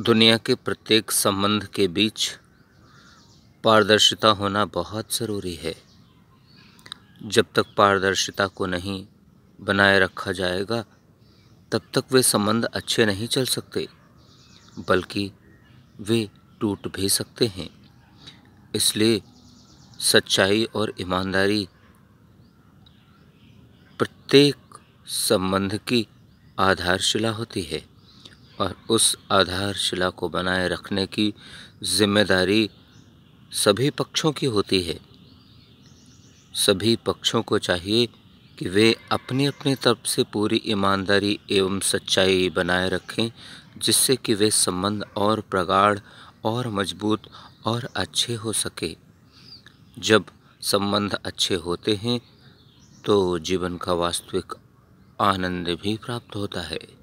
दुनिया के प्रत्येक संबंध के बीच पारदर्शिता होना बहुत ज़रूरी है जब तक पारदर्शिता को नहीं बनाए रखा जाएगा तब तक वे संबंध अच्छे नहीं चल सकते बल्कि वे टूट भी सकते हैं इसलिए सच्चाई और ईमानदारी प्रत्येक संबंध की आधारशिला होती है और उस आधारशिला को बनाए रखने की जिम्मेदारी सभी पक्षों की होती है सभी पक्षों को चाहिए कि वे अपनी अपनी तरफ से पूरी ईमानदारी एवं सच्चाई बनाए रखें जिससे कि वे संबंध और प्रगाढ़ और मजबूत और अच्छे हो सके जब संबंध अच्छे होते हैं तो जीवन का वास्तविक आनंद भी प्राप्त होता है